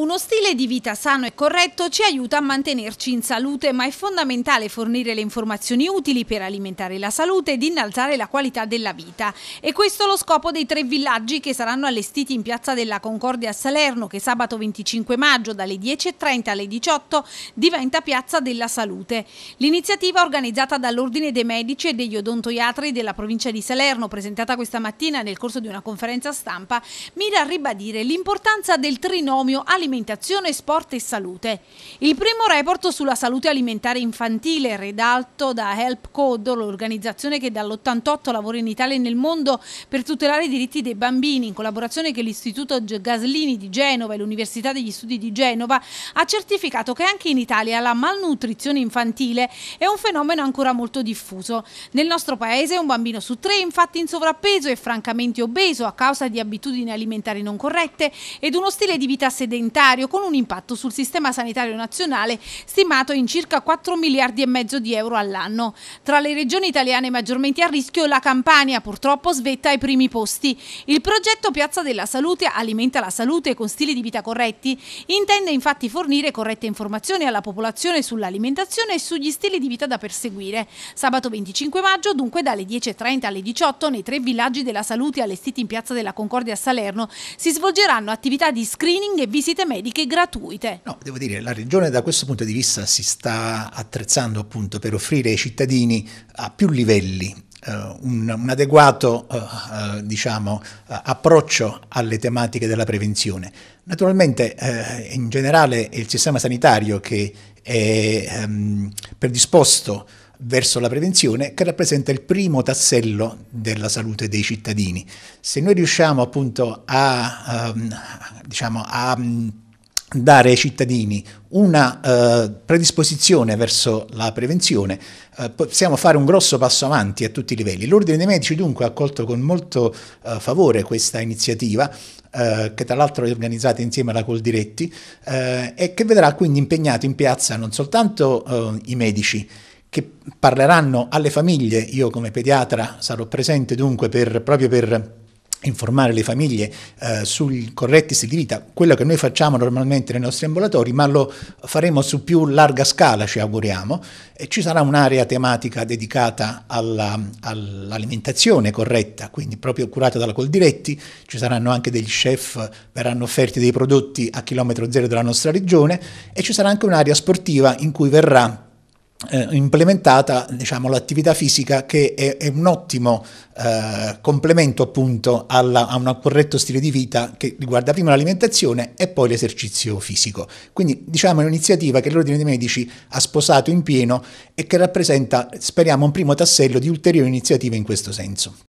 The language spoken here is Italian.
Uno stile di vita sano e corretto ci aiuta a mantenerci in salute, ma è fondamentale fornire le informazioni utili per alimentare la salute ed innalzare la qualità della vita. E questo è lo scopo dei tre villaggi che saranno allestiti in Piazza della Concordia a Salerno, che sabato 25 maggio dalle 10.30 alle 18 diventa Piazza della Salute. L'iniziativa organizzata dall'Ordine dei Medici e degli Odontoiatri della provincia di Salerno, presentata questa mattina nel corso di una conferenza stampa, mira a ribadire l'importanza del trinomio alimentare alimentazione, sport e salute. Il primo report sulla salute alimentare infantile, redatto da Help Code, l'organizzazione che dall'88 lavora in Italia e nel mondo per tutelare i diritti dei bambini, in collaborazione con l'Istituto Gaslini di Genova e l'Università degli Studi di Genova, ha certificato che anche in Italia la malnutrizione infantile è un fenomeno ancora molto diffuso. Nel nostro paese un bambino su tre è infatti in sovrappeso e francamente obeso a causa di abitudini alimentari non corrette ed uno stile di vita sedentario sanitario con un impatto sul sistema sanitario nazionale stimato in circa 4 miliardi e mezzo di euro all'anno. Tra le regioni italiane maggiormente a rischio la Campania purtroppo svetta ai primi posti. Il progetto Piazza della Salute alimenta la salute con stili di vita corretti, intende infatti fornire corrette informazioni alla popolazione sull'alimentazione e sugli stili di vita da perseguire. Sabato 25 maggio dunque dalle 10.30 alle 18 nei tre villaggi della salute allestiti in Piazza della Concordia a Salerno si svolgeranno attività di screening e visite mediche gratuite. No, devo dire, la Regione da questo punto di vista si sta attrezzando appunto per offrire ai cittadini a più livelli Uh, un, un, adeguato uh, diciamo, approccio alle tematiche della prevenzione. Naturalmente in generale è il sistema sanitario che è um, predisposto verso la prevenzione che rappresenta il primo tassello della salute dei cittadini. Se noi riusciamo appunto a, um, diciamo, a mm, dare ai cittadini una eh, predisposizione verso la prevenzione, eh, possiamo fare un grosso passo avanti a tutti i livelli. L'Ordine dei Medici dunque ha accolto con molto eh, favore questa iniziativa, eh, che tra l'altro è organizzata insieme alla Coldiretti, eh, e che vedrà quindi impegnato in piazza non soltanto eh, i medici, che parleranno alle famiglie, io come pediatra sarò presente dunque per, proprio per informare le famiglie eh, sui corretti stili di vita, quello che noi facciamo normalmente nei nostri ambulatori, ma lo faremo su più larga scala, ci auguriamo, e ci sarà un'area tematica dedicata alla, all'alimentazione corretta, quindi proprio curata dalla Coldiretti, ci saranno anche degli chef, verranno offerti dei prodotti a chilometro zero della nostra regione e ci sarà anche un'area sportiva in cui verrà eh, implementata diciamo, l'attività fisica che è, è un ottimo eh, complemento appunto alla, a un corretto stile di vita che riguarda prima l'alimentazione e poi l'esercizio fisico. Quindi diciamo è un'iniziativa che l'Ordine dei Medici ha sposato in pieno e che rappresenta, speriamo, un primo tassello di ulteriori iniziative in questo senso.